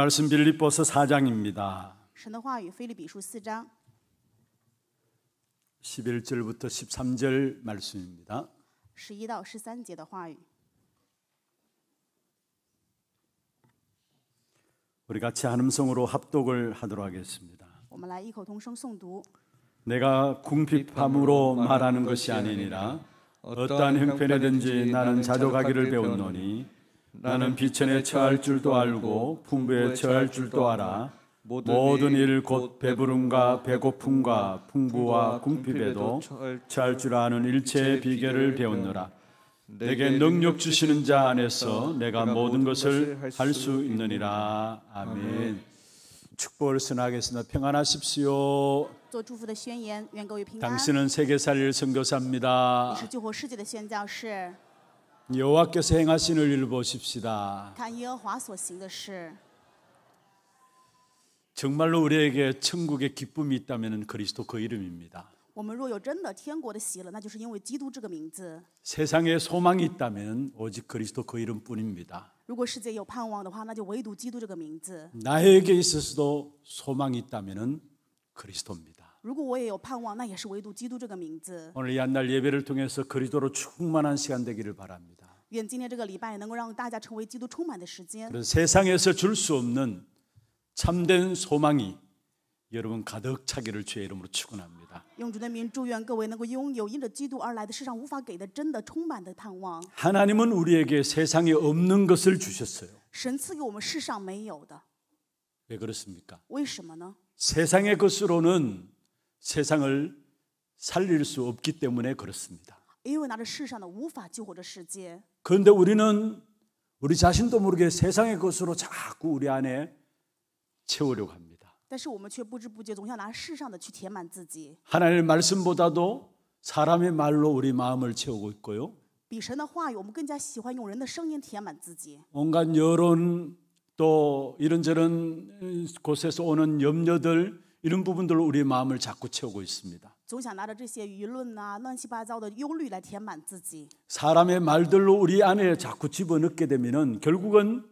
말씀 빌립보서 4장입니다. 11절부터 13절 말씀입니다. 우리 같이 한음성으로 합독을 하도록 하겠습니다. 내가 궁핍함으로 말하는 것이 아니니라 어떠한 형편에든지 나는 자족하기를 배웠노니 나는 비천에 처할 줄도 알고 풍부에 처할 줄도 알아. 모든 일 곧 배부름과 배고픔과 풍부와 궁핍에도 처할 줄 아는 일체의 비결을 배웠노라. 내게 능력 주시는 자 안에서 내가 모든 것을 할 수 있느니라. 아멘. 축복을 선하겠습니다. 평안하십시오. 당신은 세계 살릴 선교사입니다. 여호와께서 행하신 을 보십시다. 정말로 우리에게 천국의 기쁨이 있다면 그리스도 그 이름입니다. 세상에 소망이 있다면 오직 그리스도 그 이름뿐입니다. 나에게 있어서도 소망이 있다면 그리스도입니다. 오늘 이날 예배를 통해서 그리스도로 충만한 시간 되기를 바랍니다. 그런 세상에서 줄 수 없는 참된 소망이 여러분 가득 차기를 주의 이름으로 축원합니다. 하나님은 우리에게 세상에 없는 것을 주셨어요. 神赐给我们世上没有的。왜 그렇습니까? 为什么呢？ 세상의 것으로는 세상을 살릴 수 없기 때문에 그렇습니다. 그런데 우리는 우리 자신도 모르게 세상의 것으로 자꾸 우리 안에 채우려고 합니다. 하나님의 말씀보다도 사람의 말로 우리 마음을 채우고 있고요. 온갖 여론 또 이런저런 곳에서 오는 염려들 이런 부분들로 우리의 마음을 자꾸 채우고 있습니다. 사람의 말들로 우리 안에 자꾸 집어넣게 되면은 결국은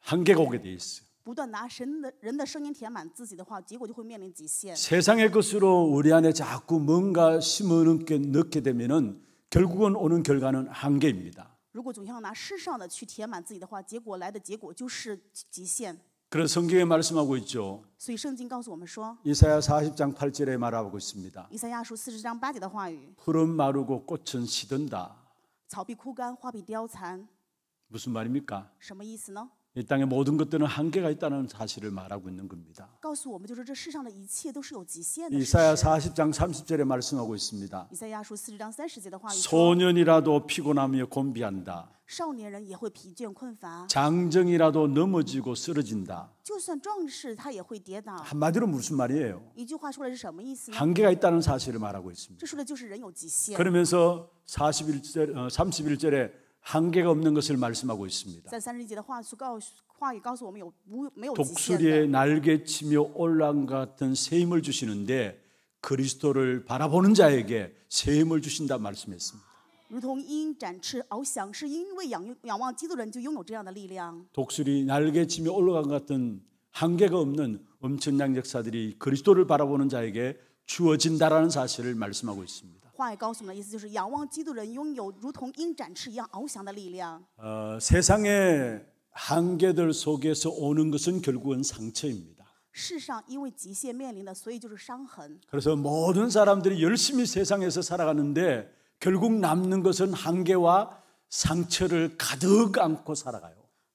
한계가 오게 돼 있어요. 不断拿神的人的声音填满自己的话，结果就会面临极限。 세상의 것으로 우리 안에 자꾸 뭔가 심어넣게 넣게 되면은 결국은 오는 결과는 한계입니다. 如果总要拿世上的去填满自己的话，结果来的结果就是极限。 그런 성경에 말씀하고 있죠. 이사야 40장 8절에 말하고 있습니다. 푸른 마르고 꽃은 시든다. 무슨 말입니까? 이 땅의 모든 것들은 한계가 있다는 사실을 말하고 있는 겁니다. 이사야 40장 30절에 말씀하고 있습니다. 소년이라도 피곤하며 곤비한다. 장정이라도 넘어지고 쓰러진다. 한마디로 무슨 말이에요? 한계가 있다는 사실을 말하고 있습니다. 그러면서 41절, 31절에 어, 한계가 없는 것을 말씀하고 있습니다. 독수리의 날개치며 올랑 같은 세임을 주시는데 그리스도를 바라보는 자에게 세임을 주신다 말씀했습니다. 독수리 날개치며 올라간 같은 한계가 없는 엄청난 역사들이 그리스도를 바라보는 자에게 주어진다라는 사실을 말씀하고 있습니다. 话语告诉我们的意思就是，仰望基督人拥有如同鹰展翅一样翱翔的力量。 어, 세상의 한계들 속에서 오는 것은 결국은 상처입니다. 世上因为极限面临的，所以就是伤痕。 그래서 모든 사람들이 열심히 세상에서 살아가는데 결국 남는 것은 한계와 상처를 가득 안고 살아가요.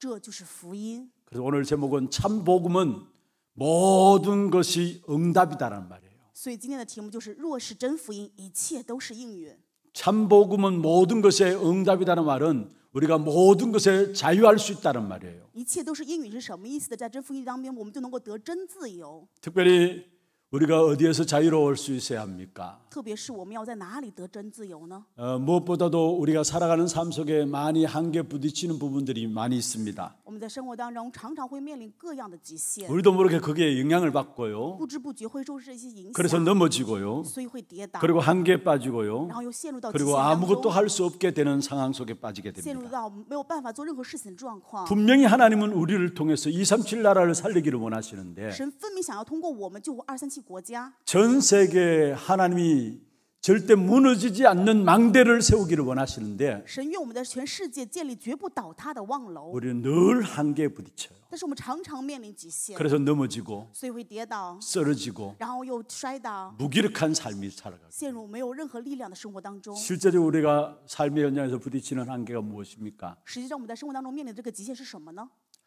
그래서 오늘 제목은 참 복음은 모든 것이 응답이다라는 말이에요. 所以今天的题目就是若是真福音一切都是应允참 복음은 모든 것의 응답이다는 말은 우리가 모든 것에 자유할 수 있다는 말이에요. 一切都是应允是什么意思的？在真福音当中，我们就能够得真自由。특별히 우리가 어디에서 자유로울 수 있어야 합니까? 무엇보다도 우리가 살아가는 삶 속에 많이 한계 부딪히는 부분들이 많이 있습니다. 우리도 모르게 거기에 영향을 받고요. 그래서 넘어지고요. 그리고 한계에 빠지고요. 그리고 아무것도 할 수 없게 되는 상황 속에 빠지게 됩니다. 분명히 하나님은 우리를 통해서 237 나라를 살리기를 원하시는데 전 세계에 하나님이 절대 무너지지 않는 망대를 세우기를 원하시는데 우리는 늘 한계에 부딪혀요. 그래서 넘어지고 쓰러지고 무기력한 삶이 살아가고 실제로 우리가 삶의 현장에서 부딪히는 한계가 무엇입니까?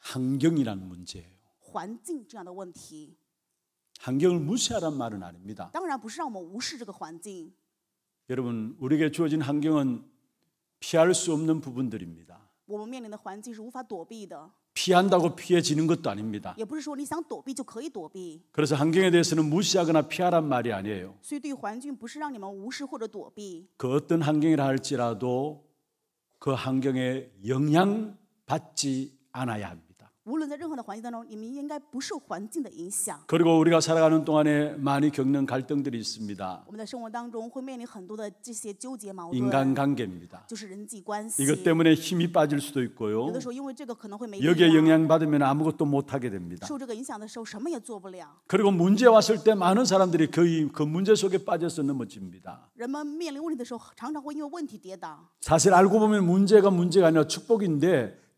환경이라는 문제예요. 환경을 무시하란 말은 아닙니다. 当然不是让我们无视这个环境. 여러분, 우리에게 주어진 환경은 피할 수 없는 부분들입니다. 我们面临的环境是无法躲避的. 피한다고 피해지는 것도 아닙니다. 也不是说你想躲避就可以躲避. 그래서 환경에 대해서는 무시하거나 피하란 말이 아니에요. 所以对环境不是让你们无视或者躲避.그 어떤 환경이라 할지라도 그 환경에 영향 받지 않아야 합니다. 그리고우리가살아가는동안에많이겪는갈등들이있습니다인간관계입니다이것때문에힘이빠질수도있고요여기에영향받으면아무것도못하게됩니다그리고문제왔을때많은사람들이거의그문제속에빠져서넘어집니다사실알고보면문제가문제가아니라축복인데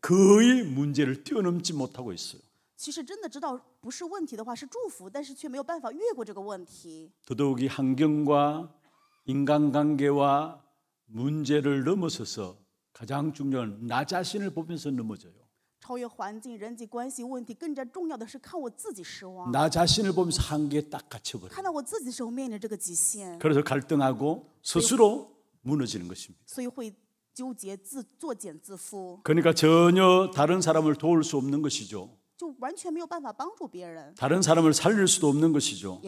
그의 문제를 뛰어넘지 못하고 있어요. 其实真的知道不是问题的话是祝福但是却没有办法越过这个问题 더더욱이 환경과 인간관계와 문제를 넘어서서 가장 중요한 나 자신을 보면서 넘어져요. 超越环境、人际关系问题，更加重要的是看我自己失望。나 자신을 보면서 한계에 딱 갇혀버려. 看到我自己时候面临这个极限 그래서 갈등하고 스스로 무너지는 것입니다. 그러니까 전혀 다른 사람을 도울 수 없는 것이죠. 다른 사람을 살릴 수도 없는 것이죠.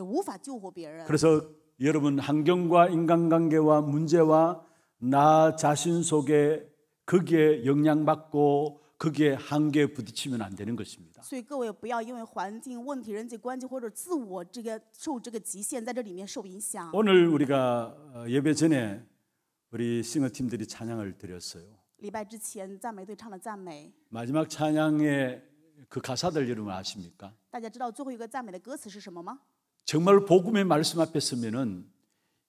그래서 여러분 환경과 인간관계와 문제와 나 자신 속에 거기에 영향받고 거기에 한계 부딪히면 안 되는 것입니다. 오늘 우리가 어, 예배 전에 우리 싱어 팀들이 찬양을 드렸어요. 礼拜之前赞美队唱了赞美. 마지막 찬양의 그 가사들 여러분 아십니까? 大家知道最后一个赞美的歌词是什么吗? 정말 복음의 말씀 앞에 서면은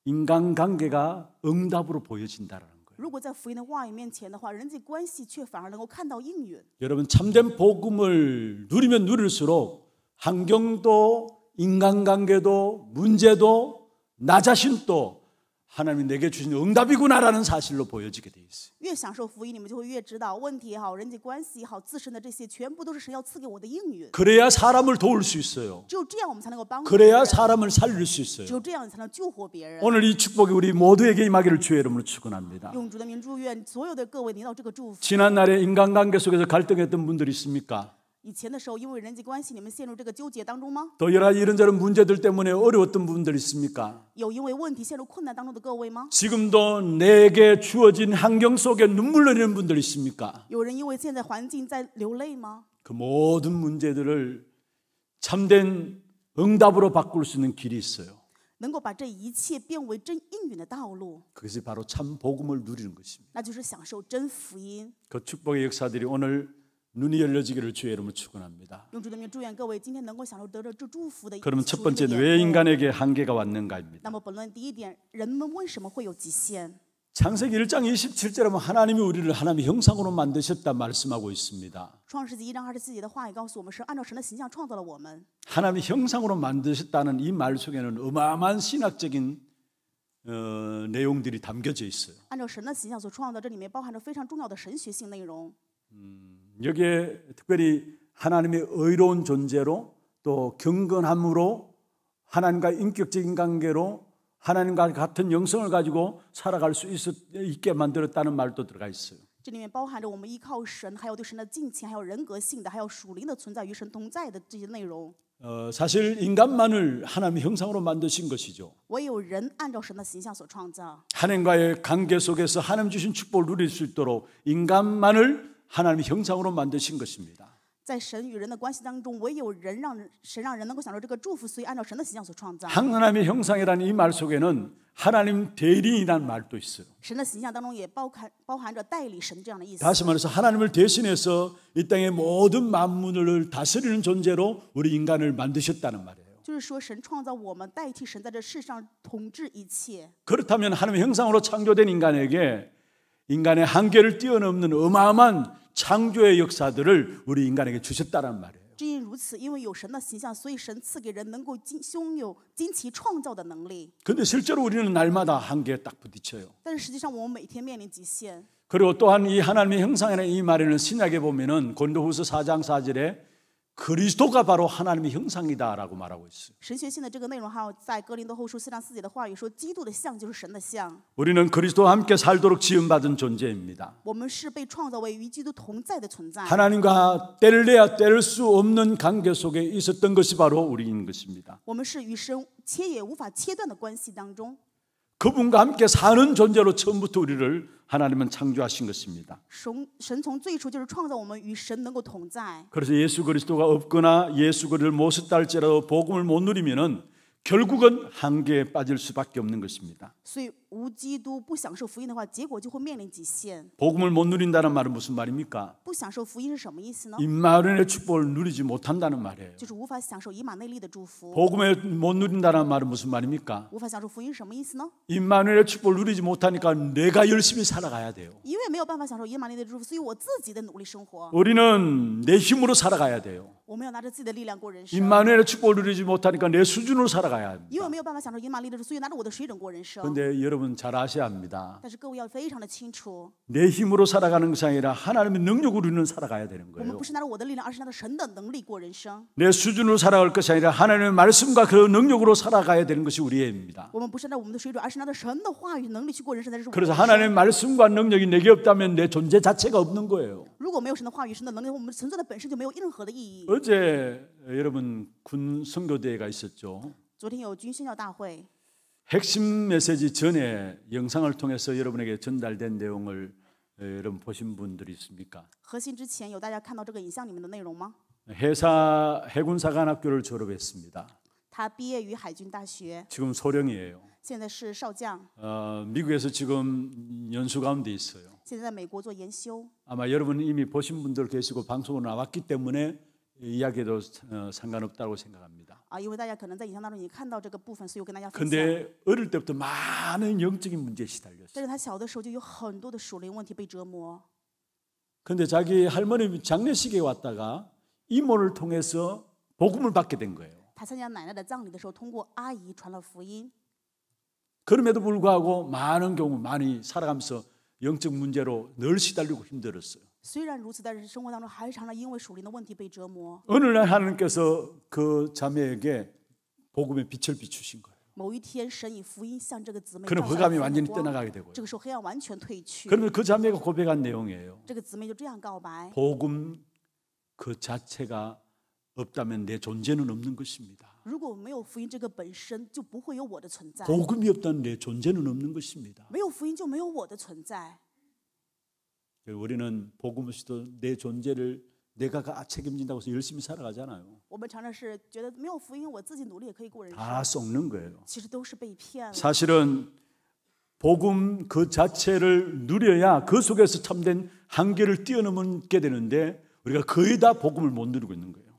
인간관계가 응답으로 보여진다라는 거예요. 如果在福音的话语面前的话，人际关系却反而能够看到应允. 여러분 참된 복음을 누리면 누릴수록 환경도 인간관계도 문제도 나 자신도 하나님이 내게 주신 응답이구나라는 사실로 보여지게 돼있어越享受福音，你们就会越知道问题好、人际关系好、自身的这些，全部都是神要赐给我的应允。 그래야 사람을 도울 수 있어요. 只有这样我们才能够帮 그래야 사람을 살릴 수 있어요. 只有这样才能救活别人。 오늘 이 축복이 우리 모두에게 임하기를 주의 이름으로 축원합니다. 用主的名祝愿所有的各位领到这个祝福。 지난 날에 인간관계 속에서 갈등했던 분들 있습니까? 以前的时候，因为人际关系，你们陷入这个纠结当中吗？더 여러 이런저런 문제들 때문에 어려웠던 분들 있습니까? 지금도 내게 주어진 환경 속에 눈물 흘리는 분들 있습니까? 그 모든 문제들을 참된 응답으로 바꿀 수 있는 길이 있어요. 그것이 바로 참 복음을 누리는 것입니다. 그 축복의 역사들이 오늘 눈이 열려지기를 주의 이름으로 축원합니다. 그럼 첫 번째는 왜 인간에게 한계가 왔는가입니다. 창세기 1장 27절에 보면 하나님이 우리를 하나님의 형상으로 만드셨다 말씀하고 있습니다. 하나님의 형상으로 만드셨다는 이 말 속에는 어마어마한 신학적인 어, 내용들이 담겨져 있어요. 음, 여기에 특별히 하나님의 의로운 존재로 또 경건함으로 하나님과 인격적인 관계로 하나님과 같은 영성을 가지고 살아갈 수 있, 있게 만들었다는 말도 들어가 있어요. 这里面包含着我们依靠神，还有对神的敬虔，还有人格性的，还有属灵的存在与神同在的这些内容。 어, 사실 인간만을 하나님 형상으로 만드신 것이죠. 하나님과의 관계 속에서 하나님 주신 축복을 누릴 수 있도록 인간만을 하나님의 형상으로 만드신 것입니다. 하나님의 형상이라는 이 말 속에는 하나님 대리인이라는 말도 있어요. 다시 말해서 하나님을 대신해서 이 땅의 모든 만물을 다스리는 존재로 우리 인간을 만드셨다는 말이에요. 그렇다면 하나님의 형상으로 창조된 인간에게 인간의 한계를 뛰어넘는 어마어마한 창조의 역사들을 우리 인간에게 주셨다는 말이에요. 正因데 실제로 우리는 날마다 한계에 딱 부딪혀요. 그리고 또한 이 하나님의 형상이라는 이 말에는 신약에 보면은 고린도후서 4장 4절에 그리스도가 바로 하나님의 형상이다라고 말하고 있어요. 우리는 그리스도와 함께 살도록 지음 받은 존재입니다. 하나님과 때를 내야 때를 수 없는 관계 속에 있었던 것이 바로 우리인 것입니다. 그분과 함께 사는 존재로 처음부터 우리를 하나님은 창조하신 것입니다. 그래서 예수 그리스도가 없거나 예수 그를 못썼 할지라도 복음을 못 누리면은 결국은 한계에 빠질 수밖에 없는 것입니다. 无基督 복음을 못 누린다는 말은 무슨 말입니까? 不마누의 축복을 누리지 못한다는 말이에요. 복음을 못 누린다는 말은 무슨 말입니까? 无마누의 축복을 누리지 못하니까 내가 열심히 살아가야 돼요. 우리는 내 힘으로 살아가야 돼요. 我마누의 축복을 누리지 못하니까 내 수준으로 살아가야 합니다. 因为没有办法 여러분 잘 아셔야 합니다. 내 힘으로 살아가는 것이 아니라 하나님의 능력으로 우리는 살아가야 되는 거예요. 내 수준으로 살아갈 것이 아니라 하나님의 말씀과 그 능력으로 살아가야 되는 것이 우리의 입니다. 그래서 하나님의 말씀과 능력이 내게 없다면 내 존재 자체가 없는 거예요. 어제 여러분 군 선교대회가 있었죠. 昨天有军训教大会。 핵심 메시지 전에 영상을 통해서 여러분에게 전달된 내용을 여러분 보신 분들이 있습니까? 核心之前有大家看到这个影像里面的内容吗? 해사 해군사관학교를 졸업했습니다. 지금 소령이에요. 어, 미국에서 지금 연수 가운데 있어요. 现在在美国做研修. 아마 여러분 이미 보신 분들 계시고 방송으로 나왔기 때문에 이야기도 어, 상관없다고 생각합니다. 啊，因为大家可能在影像当中已经看到这个部分，所以我跟大家分享。 근데 어릴 때부터 많은 영적인 문제에 시달렸어요. 但是他小的时候就有很多的属灵问题被折磨， 근데 자기 할머니 장례식에 왔다가 이모를 통해서 복음을 받게 된 거예요. 他参加奶奶的葬礼的时候，通过阿姨传了福音， 그럼에도 불구하고 많은 경우 많이 살아가면서 영적 문제로 늘 시달리고 힘들었어요. 虽然 어느 날 하나님께서 그 자매에게 복음의 빛을 비추신 거예요. 그럼 下흑이 완전히 떠나가게 되고요. 그러면 그 자매가 고백한 내용이에요. 복음 그 자체가 없다면 내 존재는 없는 것입니다. 복음이 없다면 내 존재는 없는 것입니다. 우리는 복음을 시도내 존재를 내가 책임진다고 해서 열심히 살아가잖아요. 다 속는 거예요. 사실은 복음 그 자체를 누려야 그 속에서 참된 한계를 뛰어넘게 되는데 우리가 거의 다 복음을 못 누리고 있는 거예요.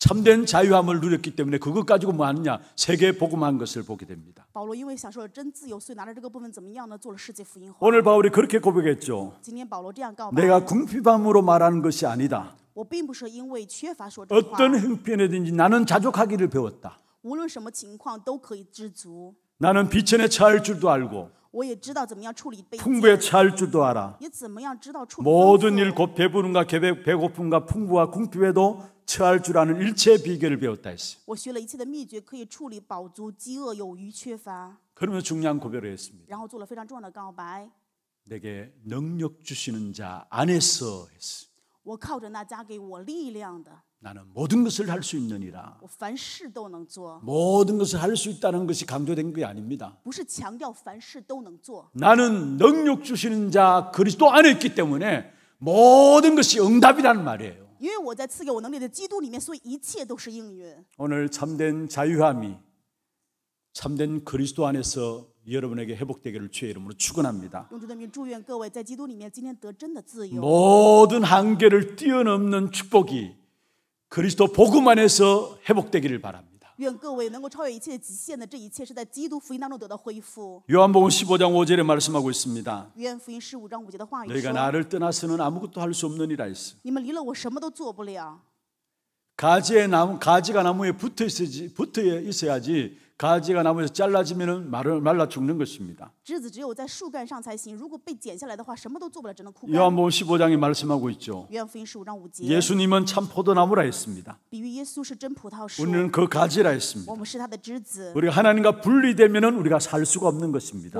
참된 자유함을 누렸기 때문에 그것 가지고 뭐 하느냐 세계 복음한 것을 보게 됩니다. 오늘 바울이 그렇게 고백했죠. 내가 궁핍함으로 말하는 것이 아니다. 어떤 형편이든지 나는 자족하기를 배웠다. 나는 비천에 처할 줄도 알고 풍부에 찰 줄도 알아. 모든 일 곧 배부름과 배고픔과 풍부와 궁핍에도 처할 줄 아는 일체의 비결을 배웠다 했어. 그러면 중요한 고백을 했습니다. 내게 능력 주시는 자 안에서 했어. 나는 모든 것을 할 수 있느니라. 모든 것을 할 수 있다는 것이 강조된 게 아닙니다. 나는 능력 주시는 자 그리스도 안에 있기 때문에 모든 것이 응답이라는 말이에요. 오늘 참된 자유함이 참된 그리스도 안에서 여러분에게 회복되기를 주의 이름으로 축원합니다. 모든 한계를 뛰어넘는 축복이 그리스도 복음 안에서 회복되기를 바랍니다. 요한복음 15장 5절에 말씀하고 있습니다. 너희가 나를 떠나서는 아무것도 할 수 없느니라 했어. 가지에 나무 가지가 나무에 붙어 있어야지, 붙어 있어야지 가지가 나무에서 잘라지면은 말라 죽는 것입니다. 요한복음 15장이 말씀하고 있죠. 예수님은 참 포도나무라 했습니다. 우리는 그 가지라 했습니다. 우리 하나님과 분리되면은 우리가 살 수가 없는 것입니다.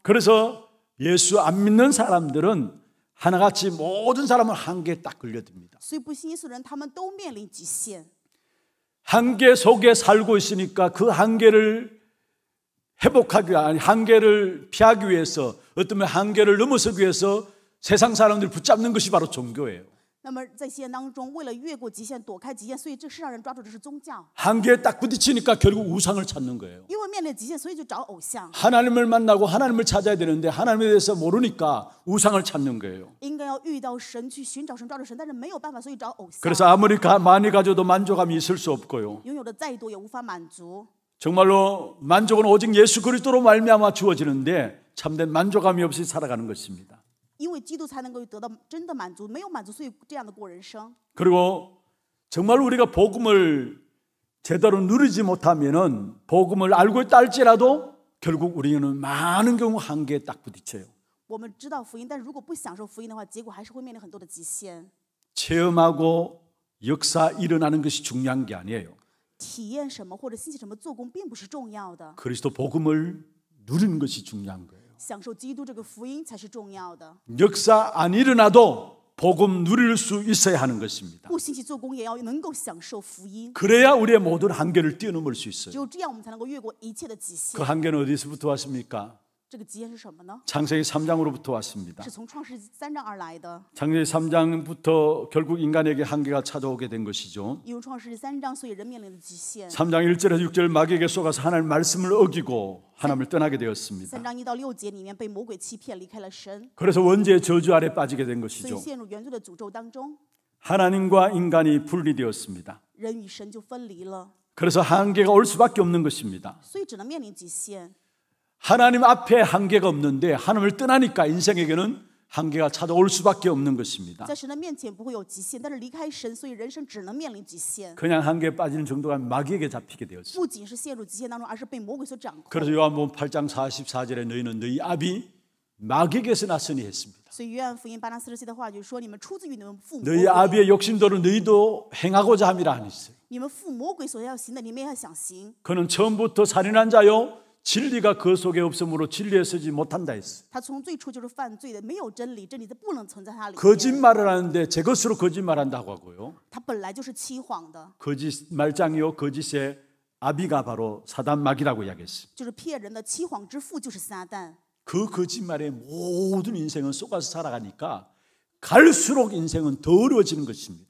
그래서 예수 안 믿는 사람들은 하나같이 모든 사람은 한계에 딱 걸려듭니다. 한계 속에 살고 있으니까 그 한계를 회복하기 아니 한계를 피하기 위해서 어떤 한계를 넘어서기 위해서 세상 사람들이 붙잡는 것이 바로 종교예요. 那么在现当中，为了越过极限、躲开极限，所以这是让人抓住这是宗教。 한계에 딱 부딪히니까 결국 우상을 찾는 거예요. 因为面对极限，所以就找偶像。 하나님을 만나고 하나님을 찾아야 되는데 하나님에 대해서 모르니까 우상을 찾는 거예요. 应该要遇到神去寻找神、抓住神，但是没有办法，所以找偶像。 그래서 아무리 가, 많이 가져도 만족감이 있을 수 없고요. 拥有的再多也无法满足。 정말로 만족은 오직 예수 그리스도로 말미암아 주어지는데 참된 만족감이 없이 살아가는 것입니다. 因为基督才能够得到真的满足，没有满足，所以这样的过人生。그리고정말우리가복음을 제대로 누리지 못하면은 복음을 알고 딸지라도 결국 우리는 많은 경우 한계에 딱 부딪혀요. 我们知道福音，但如果不享受福音的话，结果还是会面临很多的极限。 체험하고 역사 일어나는 것이 중요한 게 아니에요. 体验什么或者兴起什么做工并不是重要的。 그리스도 복음을 누리는 것이 중요한 거예요. 享受基督这个福音才是重要的。 역사 안 일어나도 복음 누릴 수 있어야 하는 것입니다. 不兴起做工，也要能够享受福音。 그래야 우리의 모든 한계를 뛰어넘을 수 있어요. 有这样，我们才能够越过一切的极限그。 한계는 어디서부터 왔습니까? 창세기 3장으로부터 왔습니다. 창세기 3장부터 결국 인간에게 한계가 찾아오게 된 것이죠. 3장 1절에서 6절 마귀에게 속아서 하나님 말씀을 어기고 하나님을 떠나게 되었습니다. 그래서 원죄의 저주 아래 빠지게 된 것이죠. 하나님과 인간이 분리되었습니다. 그래서 한계가 올 수밖에 없는 것입니다. 하나님 앞에 한계가 없는데 하나님을 떠나니까 인생에게는 한계가 찾아올 수밖에 없는 것입니다. 그냥 한계에 빠지는 정도가 마귀에게 잡히게 되었어요. 그래서 요한복음 8장 44절에 너희는 너희 아비 마귀에게서 났으니 했습니다. 너희 아비의 욕심대로 너희도 행하고자 함이라 하니스. 그는 처음부터 살인한 자요 진리가 그 속에 없으므로 진리에 서지 못한다 했어. 거짓말을 하는데 제 것으로 거짓말한다고 하고요. 거짓말장이요 거짓의 아비가 바로 사단 마귀라고 이야기했어. 그 거짓말에 모든 인생은 속아서 살아가니까 갈수록 인생은 더러워지는 것입니다.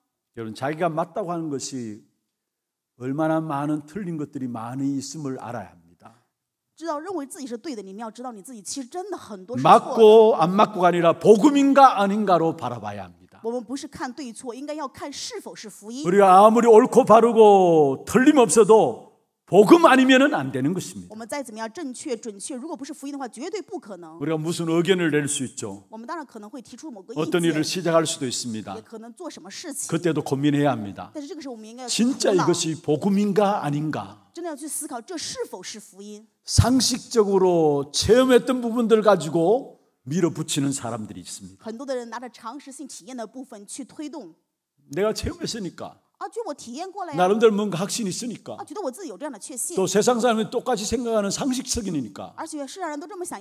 여러분, 자기가 맞다고 하는 것이 얼마나 많은 틀린 것들이 많이 있음을 알아야 합니다. 맞고 안 맞고가 아니라 복음인가 아닌가로 바라봐야 합니다. 우리가 아무리 옳고 바르고 틀림없어도 복음 아니면은 안 되는 것입니다. 우리가 무슨 의견을 낼 수 있죠. 어떤 일을 시작할 수도 있습니다. 그때도 고민해야 합니다. 진짜 이것이 복음인가 아닌가? 상식적으로 체험했던 부분들 가지고 밀어붙이는 사람들이 있습니다. 내가 체험했으니까 나름대로 뭔가 확신이 있으니까. 또 세상 사람이 똑같이 생각하는 상식적인이니까.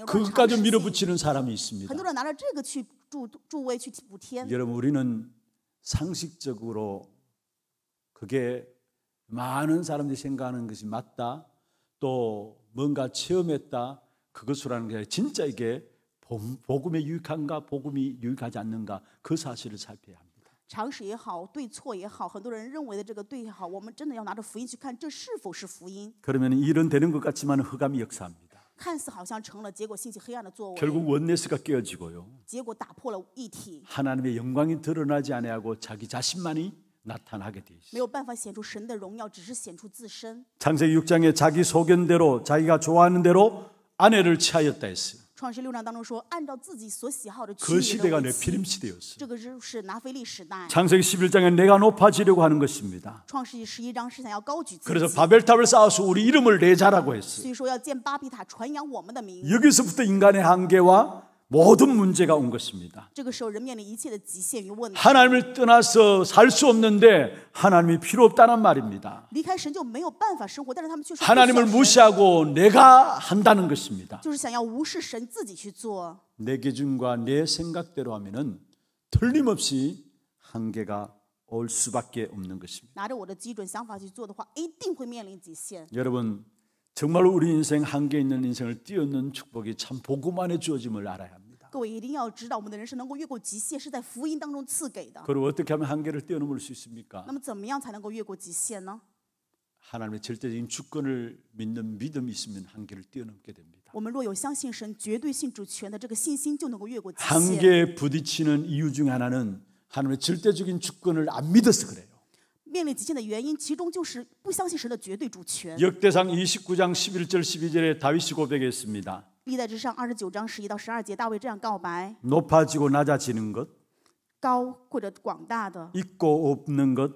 그것까지 밀어붙이는 사람이 있습니다. 여러분 우리는 상식적으로 그게 많은 사람들이 생각하는 것이 맞다. 또 뭔가 체험했다. 그것으로 는 진짜 이게 복음에 유익한가 복음이 유익하지 않는가 그 사실을 살펴야 합니다. 常识也好对错也好很多人认为的这个对也好我们真的要拿着福音去看这是否是福音그러면일은되는것같지만흑암이역사합니다看似好像成了结果兴起黑暗的作为결국원리스가깨어지고요结果打破了一体하나님의영광이드러나지아니하고자기자신만이나타나게돼있어没有办法显出神的荣耀只是显出自身창세기 6장에자기소견대로자기가좋아하는대로아내를취하였다했어요 创世六章当中说按照自己所喜好的그域 시대가 내 네피림 시대였어这个是拿非利时代 창세기 11장에 내가 높아지려고 하는 것입니다. 创世纪十一章是想要高举自 그래서 바벨탑을 쌓아서 우리 이름을 내자라고 했어所以说要建巴比塔，传扬我们的名。 여기서부터 인간의 한계와 모든 문제가 온 것입니다. 하나님을 떠나서 살 수 없는데 하나님이 필요 없다는 말입니다. 하나님을 무시하고 내가 한다는 것입니다. 내 기준과 내 생각대로 하면은 틀림없이 한계가 올 수밖에 없는 것입니다. 여러분 정말 우리 인생 한계 있는 인생을 뛰어넘는 축복이 참 복음 안에 주어짐을 알아야 합니다. 各位一定要知道，我们的人生能够越过极限是在福音当中赐给的。 그리고 어떻게 하면 한계를 뛰어넘을 수 있습니까? 那么怎么样才能够越过极限呢？ 하나님의 절대적인 주권을 믿는 믿음 있으면 한계를 뛰어넘게 됩니다. 我们若有相信神绝对信主权的这个信心，就能够越过极限。 한계에 부딪히는 이유 중 하나는 하나님의 절대적인 주권을 안 믿어서 그래 面面俱限的原因其中就是不相信神的绝对主权역대상2 9장1 1절1 2절에다윗이고백했습니다历代之上二十九章十一到十二节大卫这样告白높아지고낮아지는 것, 高或者广大的， 있고 없는 것,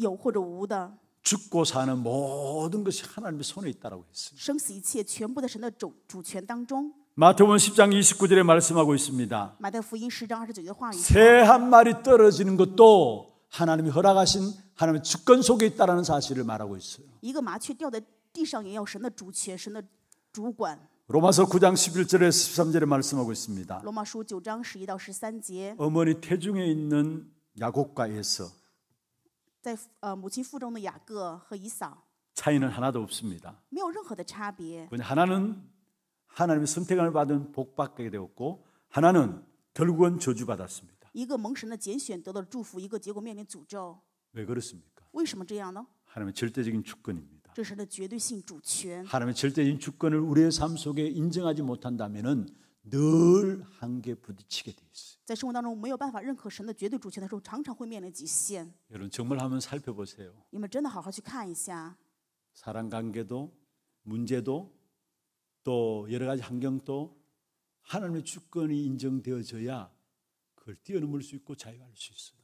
有或者无的， 죽고 사는 모든 것이 하나님의 손에 있다라고 했습니다. 生死一切全部在神的主主权当中。마태복 10장 29절에 말씀하고 있습니다. 马太福音十章二十九节话语새한 마리 떨어지는 것도 하나님이 허락하신 하나님의 주권 속에 있다라는 사실을 말하고 있어요. 一个麻雀掉在地上也有神的主权,神的主管. 로마서 9장 11절에 13절에 말씀하고 있습니다. 로마서 9장 11到 13절. 어머니 태중에 있는 야곱과 에서. 차이는 하나도 없습니다. 하나는 하나님의 선택을 받은 복 받게 되었고 하나는 결국은 저주 받았습니다. 왜 그렇습니까? 为什么这样呢? 하나님의 절대적인 주권입니다. 这是的绝对性主权 하나님의 절대적인 주권을 우리의 삶 속에 인정하지 못한다면은 늘 한계 부딪히게 돼 있어요. 在生活当中没有办法认可神的绝对主权的时候，常常会面临极限. 여러분 정말 한번 살펴보세요. 你们真的好好去看一下. 사랑 관계도 문제도 또 여러 가지 환경도 하나님의 주권이 인정되어져야 그걸 뛰어넘을 수 있고 자유할 수 있어요.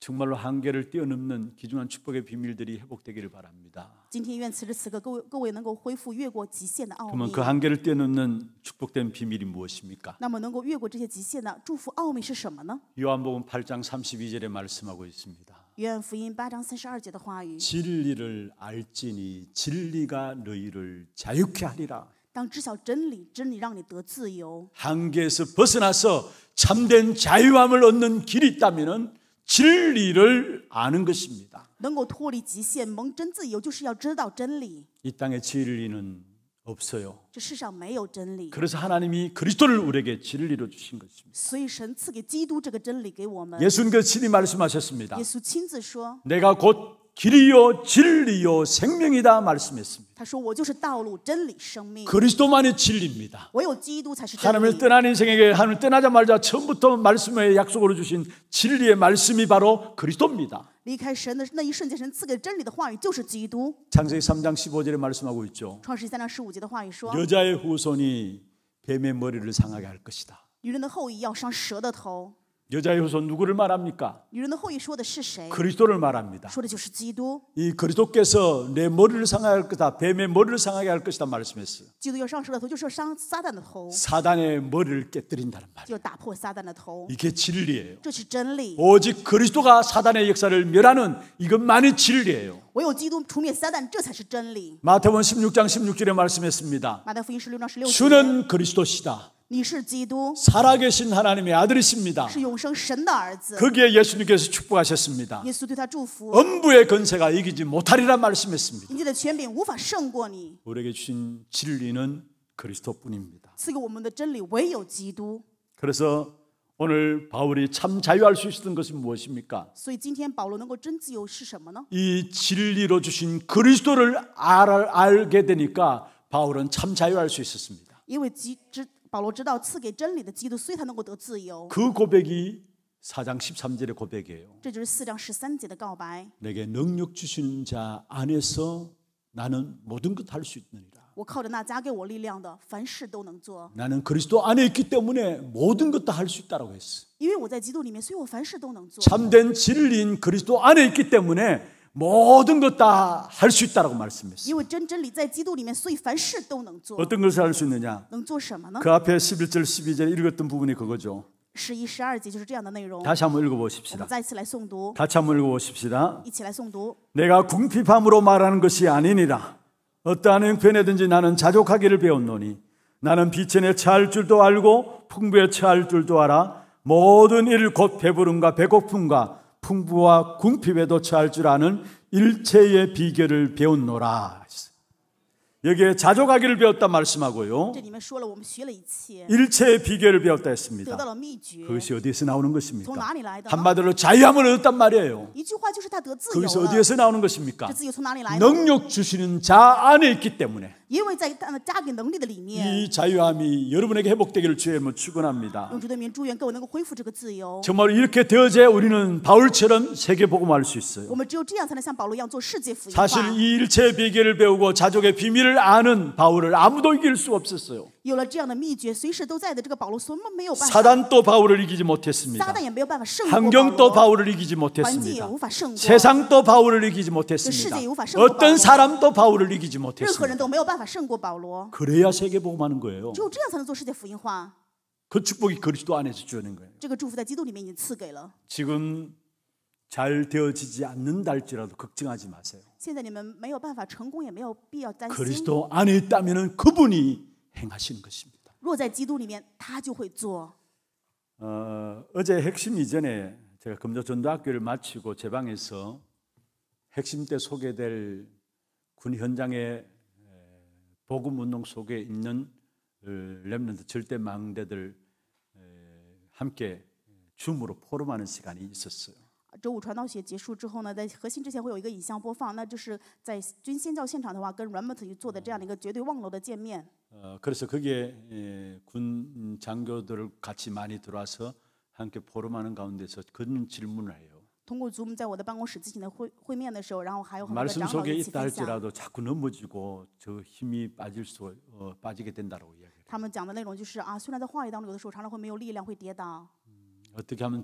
정말로 한계를 뛰어넘는 귀중한 축복의 비밀들이 회복되기를 바랍니다. 그러면 그 한계를 뛰어넘는 축복된 비밀이 무엇입니까? 요한복음 8장 32절에 말씀하고 있습니다. 진리를 알지니 진리가 너희를 자유케 하리라. 한계에서 벗어나서 참된 자유함을 얻는 길이 있다면은 진리를 아는 것입니다. 能够脱离极限蒙真自由就是要知道真理.이 땅에 진리는 없어요. 그래서 하나님이 그리스도를 우리에게 진리로 주신 것입니다. 예수님께서 친히 말씀하셨습니다. 내가 곧 길이요 진리요 생명이다 말씀했습니다. 그리스도만이 진리입니다. 하나님을 떠난 인생에게 하나님을 떠나자마자 처음부터 말씀의 약속으로 주신 진리의 말씀이 바로 그리스도입니다. 창세기 3장 15절에 말씀하고 있죠. 여자의 후손이 뱀의 머리를 상하게 할 것이다. 女人的后裔要伤蛇的头。 여자의 후손 누구를 말합니까? 그리스도를 말합니다. 이 그리스도께서 내 머리를 상하게 할 것이다. 뱀의 머리를 상하게 할 것이다 말씀했어요. 사단의 머리를 깨뜨린다는 말이에요. 이게 진리예요. 오직 그리스도가 사단의 역사를 멸하는 이것만이 진리예요. 마태복음 16장 16절에 말씀했습니다. 주는 그리스도시다. 살아계신 하나님의 아들이십니다. 거기에 예수님께서 축복하셨습니다. 음부의 권세가 이기지 못하리라 말씀했습니다. 우리에게 주신 진리는 그리스도뿐입니다. 그래서 오늘 바울이 참 자유할 수 있었던 것은 무엇입니까? 이 진리로 주신 그리스도를 알, 알게 되니까 바울은 참 자유할 수 있었습니다. 그 고백이 4장 13절의 고백이에요. 내게 능력 주시는 자 안에서 나는 모든 것 할 수 있느니라. 나는 그리스도 안에 있기 때문에 모든 것다할수 있다라고 했어. 참된 진리인 그리스도 안에 있기 때문에 모든 것 다 할 수 있다라고 말씀했어요. 어떤 것을 할 수 있느냐? 그 앞에 11절 12절에 읽었던 부분이 그거죠. 다시 한번 읽어보십시다. 다시 한번 읽어보십시다. 내가 궁핍함으로 말하는 것이 아니니라. 어떠한 형편에든지 나는 자족하기를 배웠노니 나는 비천에 처할 줄도 알고 풍부에 처할 줄도 알아 모든 일곧 배부름과 배고픔과 풍부와 궁핍에도 처할 줄 아는 일체의 비결을 배웠노라. 여기에 자족하기를 배웠다 말씀하고요. 일체의 비결을 배웠다 했습니다. 그것이 어디에서 나오는 것입니까? 한마디로 자유함을 얻었단 말이에요. 그것이 어디에서 나오는 것입니까? 능력 주시는 자 안에 있기 때문에. 이 자유함이 여러분에게 회복되기를 주의 이름 축원합니다. 정말 이렇게 되어야 우리는 바울처럼 세계 복음할 수 있어요. 사실 이 일체의 비결을 배우고 자족의 비밀을 비밀을 아는 바울을 아무도 이길 수 없었어요. 사단 또 바울을 이기지 못했습니다. 환경 도 바울을 이기지 못했습니다. 세상 도 바울을 이기지 못했습니다. 어떤 사람 도 바울을 이기지 못했습니다. 그래야 세계 복음하는 거예요. 그 축복이 그리스도 안에서 주는 거예요. 지금 잘 되어지지 않는달지라도 걱정하지 마세요. 그리스도 안에 있다면 그분이 행하시는 것입니다. 어, 어제 핵심 이전에 제가 금조전도학교를 마치고 제 방에서 핵심 때 소개될 군 현장의 복음 운동 속에 있는 렘넌트 절대 망대들 함께 줌으로 포럼하는 시간이 있었어요. 周五传道学结束之后呢，在核心之前会有一个影像播放，那就是在军宪教现场的话，跟 Ramos 做的这样的一个绝对望楼的见面。그래서그게군장교들같이많이들어와서함께하는가운데서질문을해요通过在我的办公室进行的会会面的时候，然后还有很多말씀속에할지라도자꾸넘어지고저힘이빠질수빠지게된다他们讲的内容就是啊，虽然在话语当中有的时候常常会没有力量，会跌倒。 어떻게 하면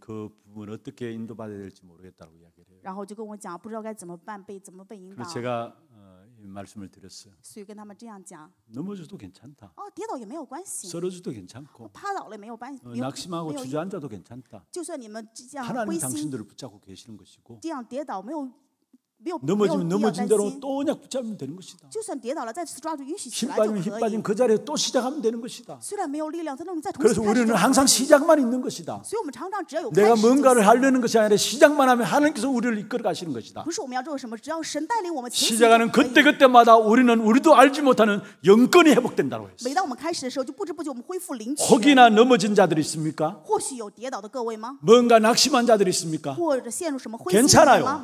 그 부분 어떻게 인도받아야 될지 모르겠다고 이야기를 해요. 然后就跟我讲不知道该怎么办被怎么被引导. 제가 어, 말씀을 드렸어요. 所以跟他们这样讲. 넘어져도 괜찮다. 어, 跌倒也没有关系. 쓰러져도 괜찮고. 趴倒了没有关系. 어, 낙심하고 주저앉아도 괜찮다. 就算你们这样灰心. 하나님 당신들을 붙잡고 계시는 것이고. 这样跌倒没有 넘어지면 넘어진 대로 또 그냥 붙잡으면 되는 것이다. 힘 빠지면 힘 빠진 그 자리에 또 시작하면 되는 것이다. 그래서 우리는 항상 시작만 있는 것이다. 내가 뭔가를 하려는 것이 아니라 시작만 하면 하나님께서 우리를 이끌어 가시는 것이다. 시작하는 그때 그때마다 우리는 우리도 알지 못하는 영권이 회복된다고 했어. 혹이나 넘어진 자들이 있습니까? 뭔가 낙심한 자들이 있습니까? 괜찮아요.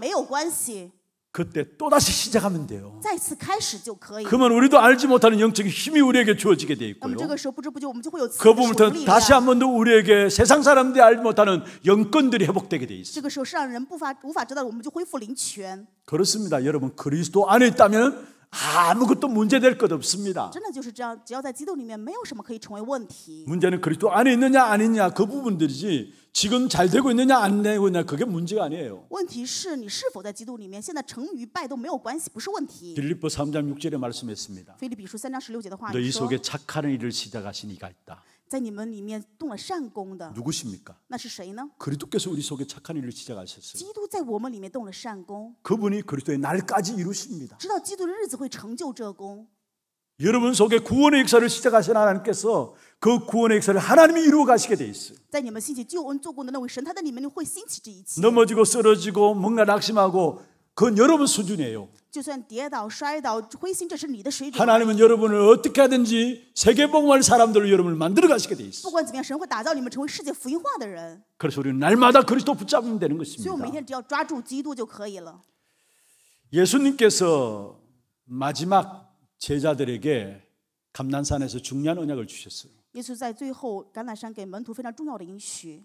그때 또다시 시작하면 돼요. 그러면 우리도 알지 못하는 영적인 힘이 우리에게 주어지게 돼 있고요. 그 부분부터 다시 한번더 우리에게 세상 사람들이 알지 못하는 영권들이 회복되게 돼 있어요. 그렇습니다. 여러분 그리스도 안에 있다면 아무것도 문제될 것 없습니다. 문제는 그리스도 안에 있느냐 아니냐 그 부분들이지 지금 잘 되고 있느냐 안 되고 있냐 느 그게 문제가 아니에요. 问题是你是否在基督里面，现在成与败都没有关系，不是问题。 빌립보 3장 6절에 말씀했습니다. 너희 속에 착한 일을 시작하신 이가 있다. 在你们里面动了善功的， 누구십니까? 那是谁呢？ 그리스도께서 우리 속에 착한 일을 시작하셨어요. 基督在我们里面动了善功， 그분이 그리스도의 날까지 이루십니다. 直到基督日子会成就这功 여러분 속에 구원의 역사를 시작하신 하나님께서 그 구원의 역사를 하나님이 이루어 가시게 돼 있어요. 넘어지고 쓰러지고 뭔가 낙심하고 그건 여러분 수준이에요. 하나님은 여러분을 어떻게 하든지 세계 복음할 사람들로 여러분을 만들어 가시게 돼 있어. 그래서 우리는 날마다 그리스도 붙잡으면 되는 것입니다. 예수님께서 마지막 제자들에게 감난산에서 중요한 언약을 주셨어요. 也是在最后橄榄山给门徒非常重要的应许。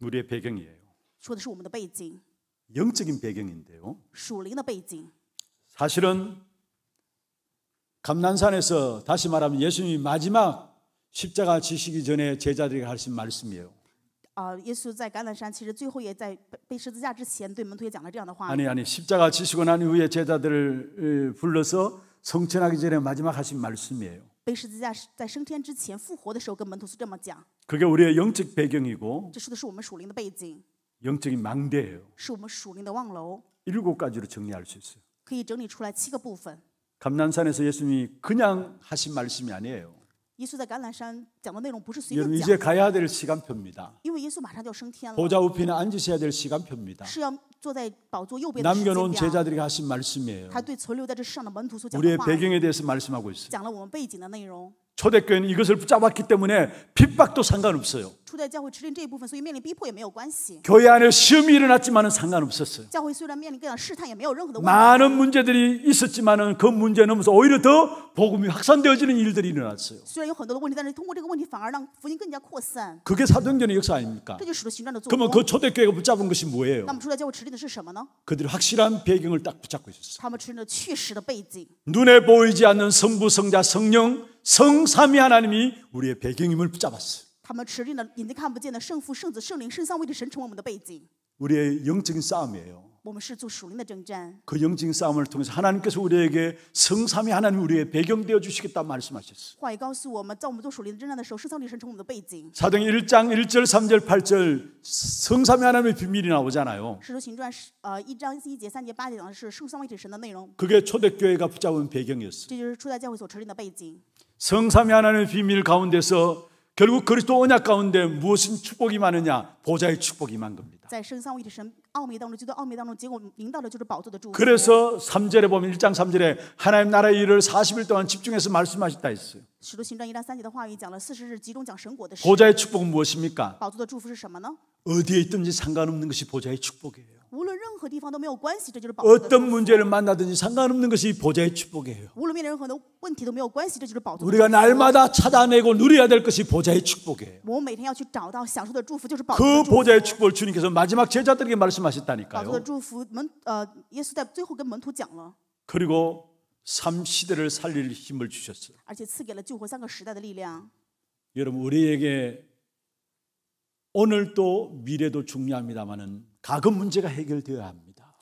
우리의 배경이에요. 说的是我们的背景， 영적인 배경인데요. 属灵的背景。 사실은 감난산에서 다시 말하면 예수님이 마지막 십자가 지시기 전에 제자들에게 하신 말씀이에요. 啊耶稣在橄榄山其实最后也在被十字架之前对门徒也讲了这样的话 아, 아니 아니 십자가 지시고 난 후에 제자들을 불러서 성천하기 전에 마지막 하신 말씀이에요. 被十字架在升天之前复活的时候，跟门徒是这么讲。 그게 우리의 영적 배경이고 这说的是我们属灵的背景， 영적인 망대예요. 是我们属灵的望楼， 일곱 가지로 정리할 수 있어요. 可以整理出来七个部分。 감난산에서 예수님이 그냥 하신 말씀이 아니에요. 耶稣在橄榄山讲的内容不是随여러 이제 가야 될 시간표입니다. 因为耶稣马上就升天了 보좌 우편에 앉으셔야 될 시간표입니다. 是要 남겨놓은 제자들이 하신 말씀이에요. 우리의 배경에 대해서 말씀하고 있어요. 초대교회는 이것을 붙잡았기 때문에 핍박도 상관없어요. 교회 안에 시험이 일어났지만 상관없었어요. 많은 문제들이 있었지만그 문제 넘 오히려 더 복음이 확산되어지는 일들이 일어났어요. 그게 사도행전의 역사 아닙니까? 그러면 그 초대교회가 붙잡은 것이 뭐예요? 그들이 확실한 배경을 딱 붙잡고 있었어요. 눈에 보이지 않는 성부, 성자, 성령 성삼위 하나님이 우리의 배경임을 붙잡았어요. 우리의 영적인 싸움이에요. 그 영적인 싸움을 통해서 하나님께서 우리에게 성삼위 하나님 우리의 배경 되어 주시겠다 말씀하셨어요. 사도행 1장 1절 3절 8절 성삼위 하나님의 비밀이 나오잖아요. 그게 초대교회가 붙잡은 배경이었어요. 성삼위 하나님의 비밀 가운데서 결국 그리스도 언약 가운데 무엇인 축복이 많으냐? 보좌의 축복이 많은 겁니다. 그래서 3절에 보면 1장 3절에 하나님 나라의 일을 40일 동안 집중해서 말씀하셨다 했어요. 보좌의 축복은 무엇입니까? 어디에 있든지 상관없는 것이 보좌의 축복이에요. 어떤 문제를 만나든지 상관없는 것이 보좌의 축복이에요. 우리가 날마다 찾아내고 누려야 될 것이 보좌의 축복이에요. 그 보좌의 축복을 주님께서 마지막 제자들에게 말씀하셨다니까요. 그리고 3시대를 살릴 힘을 주셨어요. 여러분 우리에게 오늘도 미래도 중요합니다만은 다그 문제가 해결되어야 합니다.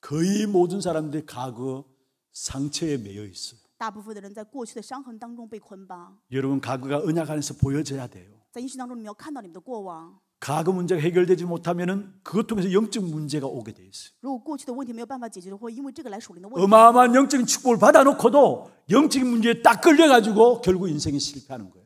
거의 모든 사람들이 과거 상처에 매여 있어요. 大部分的人在过去的伤痕当中被捆绑。 여러분 과거가 언약 안에서 보여져야 돼요. 在应许当中，你们要看到你们的过往。 과거 문제가 해결되지 못하면은 그것 통해서 영적 문제가 오게 돼 있어요. 如果过去的问题没有办法解决的话，因为这个来属灵的问题。 어마어마한 영적인 축복을 받아놓고도 영적인 문제에 딱 걸려가지고 결국 인생이 실패하는 거예요.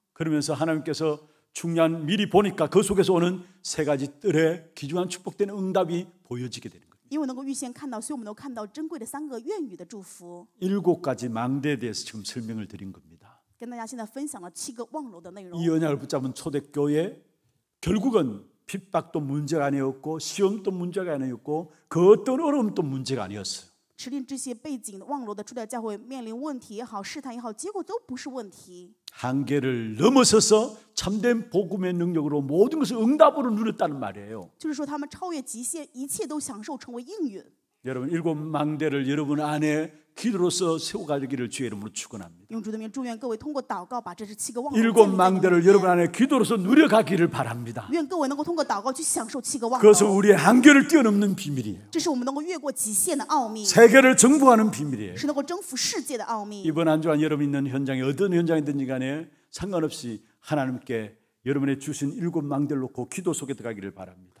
그러면서 하나님께서 중요한 미리 보니까 그 속에서 오는 세 가지 뜰에 귀중한 축복되는 응답이 보여지게 되는 거예요. 일곱 가지 망대에 대해서 지금 설명을 드린 겁니다. 이 언약을 붙잡은 초대교회 결국은 핍박도 문제가 아니었고 시험도 문제가 아니었고 그 어떤 어려움도 문제가 아니었어요. 持定这些背景，望楼的初代教会面临问题也好，试探也好，结果都不是问题。 한계를 넘어서서 참된 복음의 능력으로 모든 것을 응답으로 누렸다는 말이에요. 就是说 여러분 일곱 망대를 여러분 안에 기도로서 세워가기를 주의 이름으로 축원합니다. 일곱 망대를 여러분 안에 기도로서 누려가기를 바랍니다. 그것은 우리의 한계를 뛰어넘는 비밀이에요. 세계를 정복하는 비밀이에요. 이번 한 주간 여러분 있는 현장에 어떤 현장이든지 간에 상관없이 하나님께 여러분의 주신 일곱 망대를 놓고 기도 속에 들어가기를 바랍니다.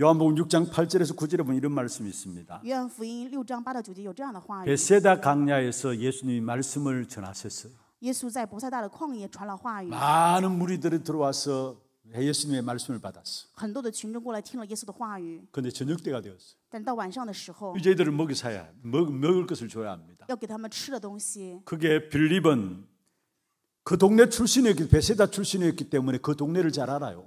요한복음 6장 8절에서 9절에 보면 이런 말씀이 있습니다. 베세다 강야에서 예수님이 말씀을 전하셨어요. 많은 무리들이 들어와서 예수님의 말씀을 받았어. 그런데 저녁 때가 되었어. 이제 이들을 먹이 사야 먹, 먹을 것을 줘야 합니다. 그게 빌립은 그 동네 출신이었기 베세다 출신이었기 때문에 그 동네를 잘 알아요.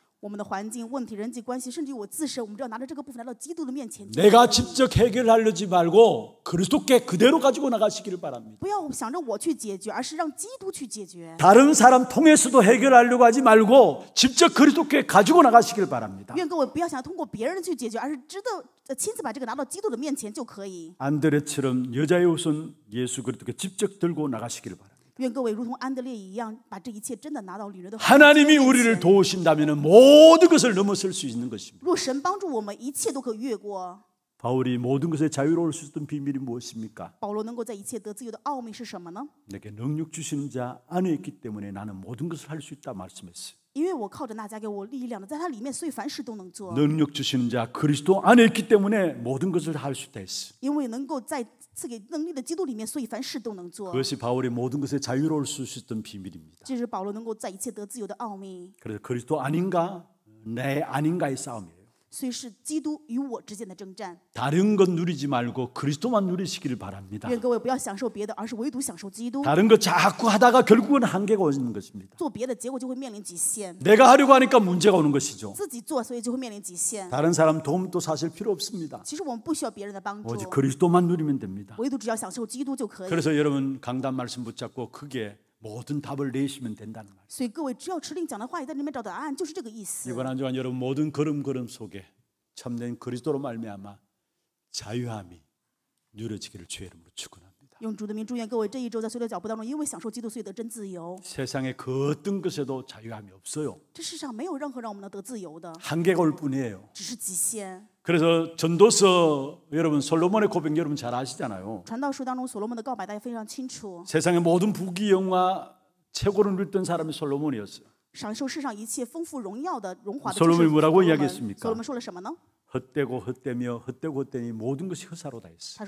我们的环境问题、人际关系，甚至于我自身，我们只要拿着这个部分来到基督的面前。 내가 직접 해결하려지 말고 그리스도께 그대로 가지고 나가시기를 바랍니다. 不要想着我去解决，而是让基督去解决。 다른 사람 통해서도 해결하려고 하지 말고 직접 그리스도께 가지고 나가시기를 바랍니다. 愿各位不要想通过别人去解决而是知道亲自把这个拿到基督的面前就可以 안드레처럼 여자의 옷은 예수 그리스도께 직접 들고 나가시기를 바랍니다. 하나님이 우리를 도우신다면 모든 것을 넘어설 수 있는 것입니다. 바울이 모든 것에 자유로울 수 있던 비밀이 무엇입니까? 내게 능력 주시는 자 안에 있기 때문에 나는 모든 것을 할 수 있다 말씀했어요. 因为我주시는자 그리스도 안에 있기 때문에 모든 것을 할 수 있다 했어. 因为能够赐给能力的基督里面，所以凡事都能做。 그것이 바울이 모든 것에 자유로울 수 있었던 비밀입니다. 这是保罗能够在一切得自由的奥秘。 그래서 그리스도 아닌가 내 네, 아닌가의 싸움이에요. 다른 것 누리지 말고 그리스도만 누리시기를 바랍니다. 다른 거 자꾸 하다가 결국은 한계가 오는 것입니다. 내가 하려고 하니까 문제가 오는 것이죠. 다른 사람 도움도 사실 필요 없습니다. 오직 그리스도만 누리면 됩니다. 그래서 여러분 강단 말씀 붙잡고 크게 모든 답을 내시면 된다는 말. 所以各位只要持定讲的话在里面找答案就是这个意思 이번 한 주간 여러분 모든 걸음걸음 속에 참된 그리스도로 말미암아 자유함이 누려지기를 주의 이름으로 축원합니다. 用主的名祝愿各位这一周在随着脚步当中，因为享受基督，所以得真自由。 세상의 그 어떤 것에도 자유함이 없어요. 这世上没有任何让我们能得自由的， 한계가 올 뿐이에요. 只是极限。 그래서 전도서 여러분 솔로몬의 고백 여러분 잘 아시잖아요. 세상의 모든 부귀영화 최고를 누렸던 사람이 솔로몬이었어요. 솔로몬이 뭐라고 이야기했습니까? 헛되고 헛되며 헛되고 헛되니 모든 것이 허사로다 했어.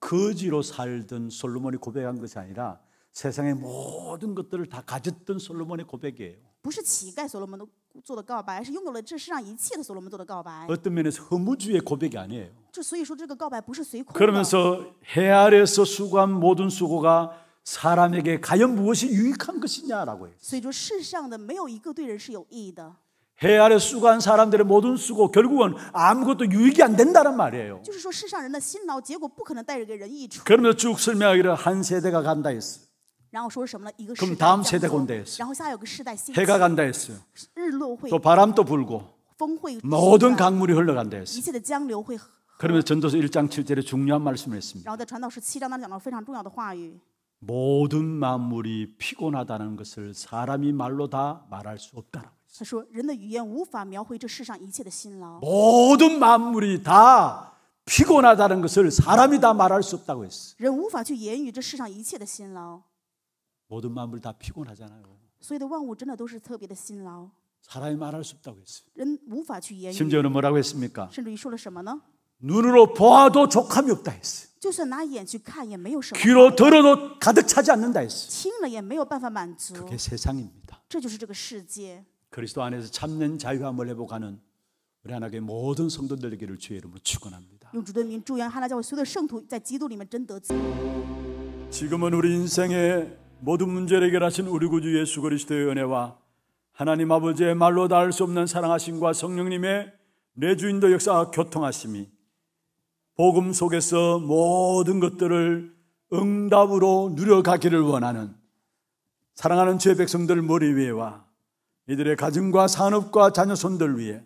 거지로 살던 솔로몬이 고백한 것이 아니라 세상의 모든 것들을 다 가졌던 솔로몬의 고백이에요. 不是乞丐所罗门做的告白是拥有了这世上一切的所罗门做的告白 어떤 면에서 허무주의 고백이 아니에요. 这所以说这个告白不是随口 그러면서 해 아래에서 수고한 모든 수고가 사람에게 과연 무엇이 유익한 것이냐라고 해요. 所以说世上的没有一个对人是有益的，해 아래 수고한 사람들의 모든 수고 결국은 아무것도 유익이 안 된다는 말이에요. 就是说世上人的辛劳结果不可能带给人益处。 그러면서 쭉 설명하기를 한 세대가 간다 했어요. 그럼 다음 세대가 온다 했어요. 해가 간다 했어요. 또 바람도 불고 모든 강물이 흘러간다 했어요. 그러면서 전도서 1장 7절에 중요한 말씀을 했습니다. 모든 만물이 피곤하다는 것을 사람이 말로 다 말할 수 없다는 거 모든 만물이 다 피곤하다는 것을 사람이 다 말할 수 없다고 했어. 人 모든 만물 다 피곤하잖아요. 所有的万物真的都是特别的辛劳. 사람이 말할 수 없다고 했어요. 심지어는 뭐라고 했습니까? 눈으로 보아도 족함이 없다 했어요. 귀로 들어도 가득 차지 않는다 했어요. 그게 세상입니다. 그리스도 안에서 참는 자유함을 회복하는 우리 하나의 모든 성도들 되기를 주의 이름으로 축원합니다. 지금은 우리 인생의 모든 문제를 해결하신 우리 구주 예수 그리스도의 은혜와 하나님 아버지의 말로 닿을 수 없는 사랑하심과 성령님의 내 주인도 역사 와 교통하심이 복음 속에서 모든 것들을 응답으로 누려가기를 원하는 사랑하는 죄 백성들 머리 위에와 이들의 가정과 산업과 자녀손들 위에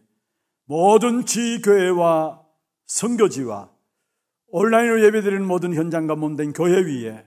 모든 지교회와 성교지와 온라인으로 예배드리는 모든 현장과 몸된 교회 위에